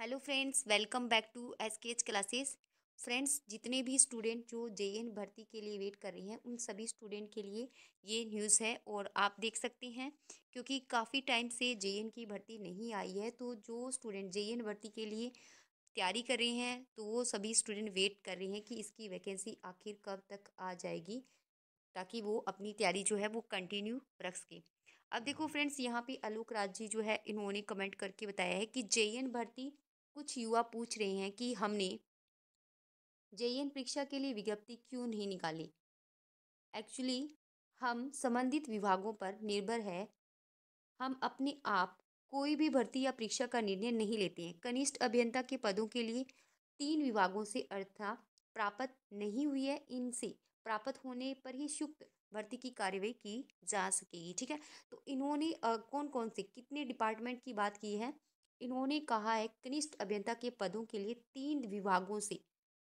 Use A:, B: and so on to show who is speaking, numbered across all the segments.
A: Hello friends welcome back to S K H classes friends जितने भी student जो जे भर्ती के लिए वेट कर रहे हैं उन सभी स्टूडेंट के लिए ये न्यूज़ है और आप देख सकते हैं क्योंकि काफ़ी टाइम से जे की भर्ती नहीं आई है तो जो स्टूडेंट जे भर्ती के लिए तैयारी कर रहे हैं तो वो सभी स्टूडेंट वेट कर रहे हैं कि इसकी वैकेंसी आखिर कब तक आ जाएगी ताकि वो अपनी तैयारी जो है वो कंटिन्यू रख सके अब देखो हम्म। फ्रेंड्स यहाँ पे आलोक राज जी जो है इन्होंने कमेंट करके बताया है कि जे भर्ती कुछ युवा पूछ रहे हैं कि हमने जेईएन परीक्षा के लिए विज्ञप्ति क्यों नहीं निकाली एक्चुअली हम संबंधित विभागों पर निर्भर है हम अपने आप कोई भी भर्ती या परीक्षा का निर्णय नहीं लेते हैं कनिष्ठ अभियंता के पदों के लिए तीन विभागों से अर्थात प्राप्त नहीं हुई है इनसे प्राप्त होने पर ही शुक्त भर्ती की कार्यवाही की जा सकेगी ठीक है तो इन्होंने कौन कौन से कितने डिपार्टमेंट की बात की है इन्होंने कहा है कनिष्ठ अभियंता के पदों के लिए तीन विभागों से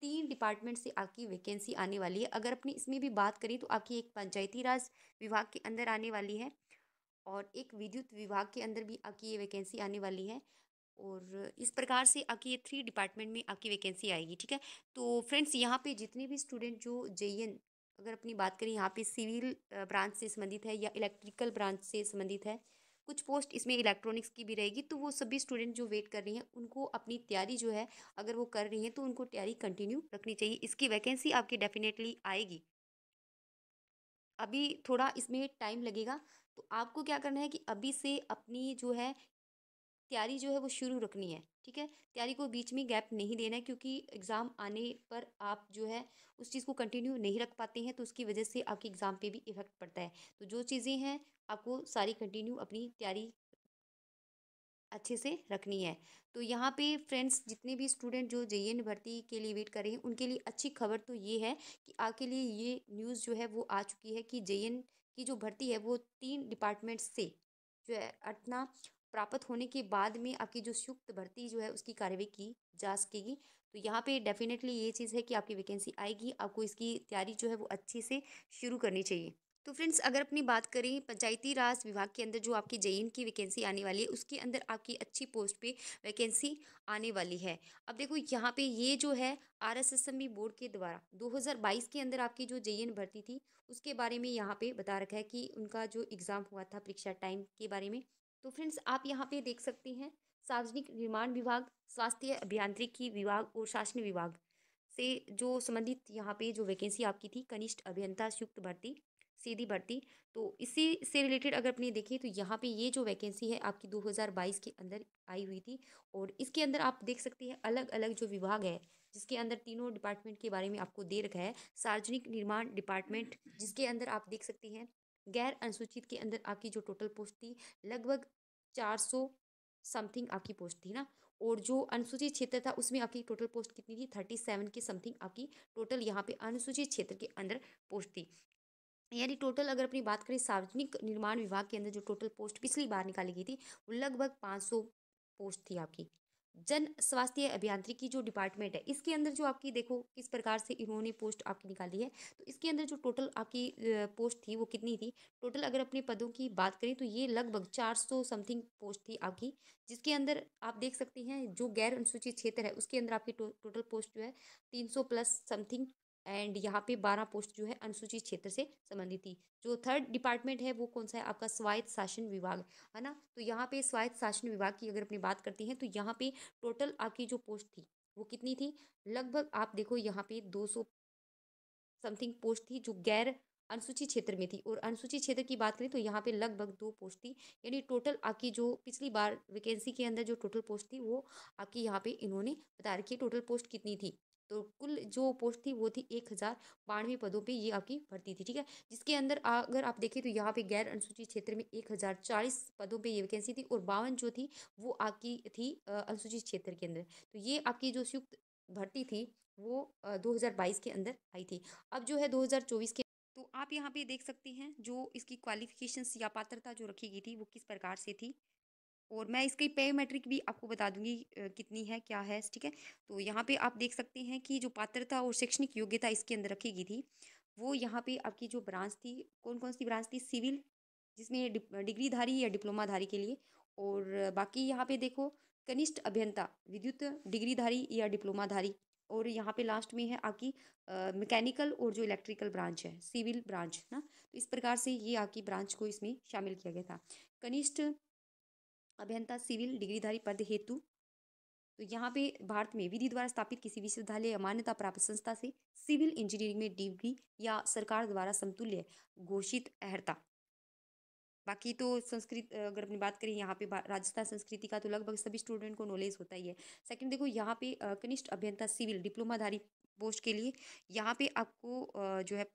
A: तीन डिपार्टमेंट से आपकी वैकेंसी आने वाली है अगर अपनी इसमें भी बात करें तो आपकी एक पंचायती राज विभाग के अंदर आने वाली है और एक विद्युत विभाग के अंदर भी आपकी ये वैकेंसी आने वाली है और इस प्रकार से आपकी ये थ्री डिपार्टमेंट में आपकी वैकेंसी आएगी ठीक है तो फ्रेंड्स यहाँ पे जितने भी स्टूडेंट जो जे अगर अपनी बात करें यहाँ पे सिविल ब्रांच से संबंधित है या इलेक्ट्रिकल ब्रांच से संबंधित है कुछ पोस्ट इसमें इलेक्ट्रॉनिक्स की भी रहेगी तो वो सभी स्टूडेंट जो वेट कर रही हैं उनको अपनी तैयारी जो है अगर वो कर रही हैं तो उनको तैयारी कंटिन्यू रखनी चाहिए इसकी वैकेंसी आपकी डेफिनेटली आएगी अभी थोड़ा इसमें टाइम लगेगा तो आपको क्या करना है कि अभी से अपनी जो है तैयारी जो है वो शुरू रखनी है ठीक है तैयारी को बीच में गैप नहीं देना है क्योंकि एग्ज़ाम आने पर आप जो है उस चीज़ को कंटिन्यू नहीं रख पाते हैं तो उसकी वजह से आपके एग्ज़ाम पे भी इफ़ेक्ट पड़ता है तो जो चीज़ें हैं आपको सारी कंटिन्यू अपनी तैयारी अच्छे से रखनी है तो यहाँ पे फ्रेंड्स जितने भी स्टूडेंट जो जे भर्ती के लिए वेट कर रहे हैं उनके लिए अच्छी खबर तो ये है कि आपके लिए ये न्यूज़ जो है वो आ चुकी है कि जे की जो भर्ती है वो तीन डिपार्टमेंट्स से जो है अटना प्राप्त होने के बाद में आपकी जो संयुक्त भर्ती जो है उसकी कार्रवाई की जा सकेगी तो यहाँ पे डेफिनेटली ये चीज़ है कि आपकी वैकेंसी आएगी आपको इसकी तैयारी जो है वो अच्छे से शुरू करनी चाहिए तो फ्रेंड्स अगर अपनी बात करें पंचायती राज विभाग के अंदर जो आपकी जे की वैकेंसी आने वाली है उसके अंदर आपकी अच्छी पोस्ट पे वैकेंसी आने वाली है अब देखो यहाँ पे ये जो है R S S M B board के द्वारा 2022 के अंदर आपकी जो जे भर्ती थी उसके बारे में यहाँ पे बता रखा है कि उनका जो एग्ज़ाम हुआ था परीक्षा टाइम के बारे में तो फ्रेंड्स आप यहाँ पे देख सकते हैं सार्वजनिक निर्माण विभाग स्वास्थ्य अभियांत्रिकी विभाग और शासन विभाग से जो संबंधित यहाँ पे जो वैकेंसी आपकी थी कनिष्ठ अभियंता संयुक्त भर्ती सीधी भर्ती तो इसी से रिलेटेड अगर अपने देखें तो यहाँ पे ये जो वैकेंसी है आपकी 2022 के अंदर आई हुई थी और इसके अंदर आप देख सकते हैं अलग अलग जो विभाग है जिसके अंदर तीनों डिपार्टमेंट के बारे में आपको दे रखा है सार्वजनिक निर्माण डिपार्टमेंट जिसके अंदर आप देख सकते हैं गैर अनुसूचित के अंदर आपकी जो टोटल पोस्ट थी लगभग चार सौ समथिंग आपकी पोस्ट थी ना और जो अनुसूचित क्षेत्र था उसमें आपकी टोटल पोस्ट कितनी थी थर्टी सेवन के समथिंग आपकी टोटल यहाँ पे अनुसूचित क्षेत्र के अंदर पोस्ट थी यानी टोटल अगर अपनी बात करें सार्वजनिक निर्माण विभाग के अंदर जो टोटल पोस्ट पिछली बार निकाली गई थी वो लगभग पाँच सौ पोस्ट थी आपकी जन स्वास्थ्य अभियांत्रिकी जो डिपार्टमेंट है इसके अंदर जो आपकी देखो किस प्रकार से इन्होंने पोस्ट आपकी निकाली है तो इसके अंदर जो टोटल आपकी पोस्ट थी वो कितनी थी टोटल अगर अपने पदों की बात करें तो ये लगभग चार सौ समथिंग पोस्ट थी आपकी जिसके अंदर आप देख सकते हैं जो गैर अनुसूचित क्षेत्र है उसके अंदर आपकी टो, टोटल पोस्ट जो है तीन सौ प्लस समथिंग एंड यहाँ पे बारह पोस्ट जो है अनुसूचित क्षेत्र से संबंधित थी जो थर्ड डिपार्टमेंट है वो कौन सा है आपका स्वायत्त शासन विभाग है ना तो यहाँ पे स्वायत्त शासन विभाग की अगर अपनी बात करते हैं तो यहाँ पे टोटल आपकी जो पोस्ट थी वो कितनी थी लगभग आप देखो यहाँ पे दो सौ समथिंग पोस्ट थी जो गैर अनुसूचित क्षेत्र में थी और अनुसूचित क्षेत्र की बात करें तो यहाँ पे लगभग दो पोस्ट थी यानी टोटल आपकी जो पिछली बार वैकेंसी के अंदर जो टोटल पोस्ट थी वो आपकी यहाँ पे इन्होंने बता रखी है टोटल पोस्ट कितनी थी तो कुल जो पोस्ट थी वो थी एक हज़ार बानवे पदों पे ये आपकी भर्ती थी ठीक है जिसके अंदर अगर आप देखें तो यहाँ पे गैर अनुसूचित क्षेत्र में एक हज़ार चालीस पदों पे ये वैकेंसी थी और बावन जो थी वो आपकी थी अनुसूचित क्षेत्र के अंदर तो ये आपकी जो संयुक्त भर्ती थी वो दो के अंदर आई थी अब जो है दो के तो आप यहाँ पे देख सकते हैं जो इसकी क्वालिफिकेशन या पात्रता जो रखी गई थी वो किस प्रकार से थी और मैं इसकी पेयोमेट्रिक भी आपको बता दूंगी कितनी है क्या है ठीक है तो यहाँ पे आप देख सकते हैं कि जो पात्रता और शैक्षणिक योग्यता इसके अंदर रखी गई थी वो यहाँ पे आपकी जो ब्रांच थी कौन कौन सी ब्रांच थी सिविल जिसमें डिग्रीधारी या डिप्लोमाधारी के लिए और बाकी यहाँ पे देखो कनिष्ठ अभियंता विद्युत डिग्रीधारी या डिप्लोमाधारी और यहाँ पे लास्ट में है आपकी मैकेनिकल और जो इलेक्ट्रिकल ब्रांच है सिविल ब्रांच ना तो इस प्रकार से ये आपकी ब्रांच को इसमें शामिल किया गया था कनिष्ठ अभियंता सिविल डिग्रीधारी पद हेतु तो यहाँ पे भारत में विधि द्वारा स्थापित किसी विश्वविद्यालय या मान्यता प्राप्त संस्था से सिविल इंजीनियरिंग में डिग्री या सरकार द्वारा समतुल्य घोषित अहर्ता बाकी तो संस्कृत अगर अपनी बात करें यहाँ पे राजस्थान संस्कृति का तो लगभग सभी स्टूडेंट को नॉलेज होता ही है सेकंड देखो यहाँ पे कनिष्ठ अभियंता सिविल डिप्लोमाधारी पोस्ट के लिए यहाँ पे आपको जो है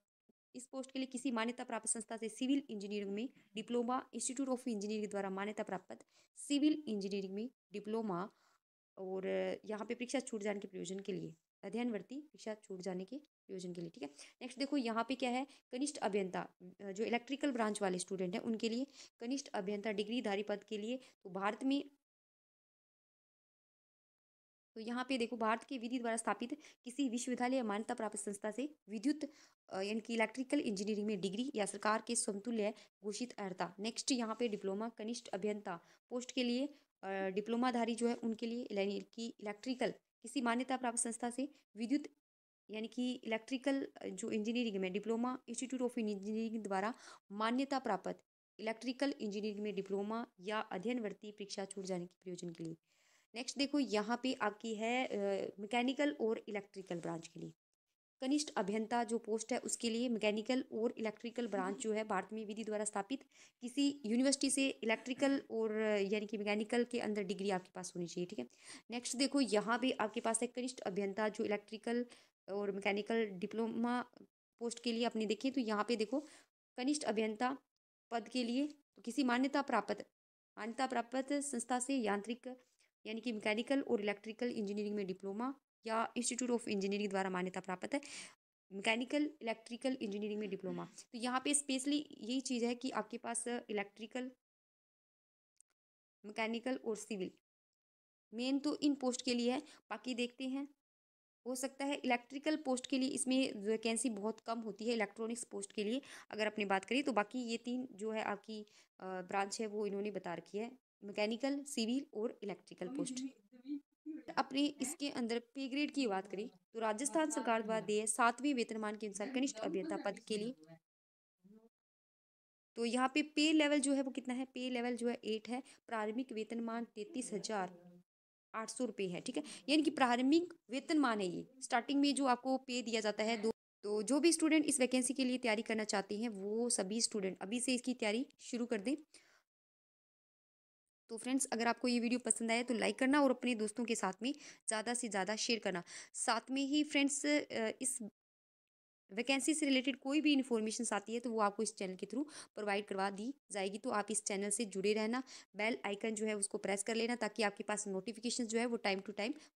A: इस पोस्ट के लिए किसी मान्यता प्राप्त संस्था से सिविल इंजीनियरिंग में डिप्लोमा इंस्टीट्यूट ऑफ इंजीनियरिंग द्वारा मान्यता प्राप्त सिविल इंजीनियरिंग में डिप्लोमा और यहाँ पे परीक्षा छूट जाने के प्रयोजन के लिए अध्ययनवर्ती परीक्षा छूट जाने के प्रयोजन के लिए ठीक है नेक्स्ट देखो यहाँ पे क्या है कनिष्ठ अभियंता जो इलेक्ट्रिकल ब्रांच वाले स्टूडेंट हैं उनके लिए कनिष्ठ अभियंता डिग्रीधारी पद के लिए तो भारत में तो यहाँ पे देखो भारत के विधि द्वारा स्थापित किसी विश्वविद्यालय मान्यता प्राप्त संस्था से विद्युत यानी कि इलेक्ट्रिकल इंजीनियरिंग में डिग्री या सरकार के समतुल्य घोषित अर्हता नेक्स्ट यहाँ पे डिप्लोमा कनिष्ठ अभियंता पोस्ट के लिए डिप्लोमाधारी जो है उनके लिए कि इलेक्ट्रिकल किसी मान्यता प्राप्त संस्था से विद्युत यानी कि इलेक्ट्रिकल जो इंजीनियरिंग में डिप्लोमा इंस्टीट्यूट ऑफ इंजीनियरिंग द्वारा मान्यता प्राप्त इलेक्ट्रिकल इंजीनियरिंग में डिप्लोमा या अध्ययनवर्ती परीक्षा छूट जाने के प्रयोजन के लिए नेक्स्ट देखो यहाँ पे आपकी है मैकेनिकल और इलेक्ट्रिकल ब्रांच के लिए कनिष्ठ अभियंता जो पोस्ट है उसके लिए मैकेनिकल और इलेक्ट्रिकल ब्रांच जो है भारत में विधि द्वारा स्थापित किसी यूनिवर्सिटी से इलेक्ट्रिकल और यानी कि मैकेनिकल के अंदर डिग्री आपके पास होनी चाहिए ठीक है नेक्स्ट देखो यहाँ पे आपके पास है कनिष्ठ अभियंता जो इलेक्ट्रिकल और मैकेनिकल डिप्लोमा पोस्ट के लिए अपने देखिए तो यहाँ पे देखो कनिष्ठ अभियंता पद के लिए तो किसी मान्यता प्राप्त मान्यता प्राप्त संस्था से यांत्रिक यानी कि मैकेनिकल और इलेक्ट्रिकल इंजीनियरिंग में डिप्लोमा या इंस्टीट्यूट ऑफ इंजीनियरिंग द्वारा मान्यता प्राप्त है मैकेनिकल इलेक्ट्रिकल इंजीनियरिंग में डिप्लोमा तो यहाँ पे स्पेशली यही चीज़ है कि आपके पास इलेक्ट्रिकल मैकेनिकल और सिविल मेन तो इन पोस्ट के लिए है बाकी देखते हैं हो सकता है इलेक्ट्रिकल पोस्ट के लिए इसमें वैकेंसी बहुत कम होती है इलेक्ट्रॉनिक्स पोस्ट के लिए अगर अपने बात करें तो बाकी ये तीन जो है आपकी ब्रांच है वो इन्होंने बता रखी है मैकेनिकल सिविल और इलेक्ट्रिकल पोस्ट तो अपने इसके अंदर पे ग्रेड की बात करें तो राजस्थान अच्छा, सरकार अच्छा। द्वारा दिए सातवें वेतनमान के अनुसार कनिष्ठ तो अभियंता पद के लिए तो यहाँ पे पे लेवल जो है वो कितना है पे लेवल जो है एट है प्रारंभिक वेतनमान तैतीस हजार आठ सौ रुपये है ठीक है यानी कि प्रारंभिक वेतनमान है ये स्टार्टिंग में जो आपको पे दिया जाता है दो तो जो भी स्टूडेंट इस वैकेंसी के लिए तैयारी करना चाहते हैं वो सभी स्टूडेंट अभी से इसकी तैयारी शुरू कर दें तो फ्रेंड्स अगर आपको ये वीडियो पसंद आया तो लाइक करना और अपने दोस्तों के साथ में ज़्यादा से ज़्यादा शेयर करना साथ में ही फ्रेंड्स इस वैकेंसी से रिलेटेड कोई भी इन्फॉर्मेशन आती है तो वो आपको इस चैनल के थ्रू प्रोवाइड करवा दी जाएगी तो आप इस चैनल से जुड़े रहना बेल आइकन जो है उसको प्रेस कर लेना ताकि आपके पास नोटिफिकेशन जो है वो टाइम टू टाइम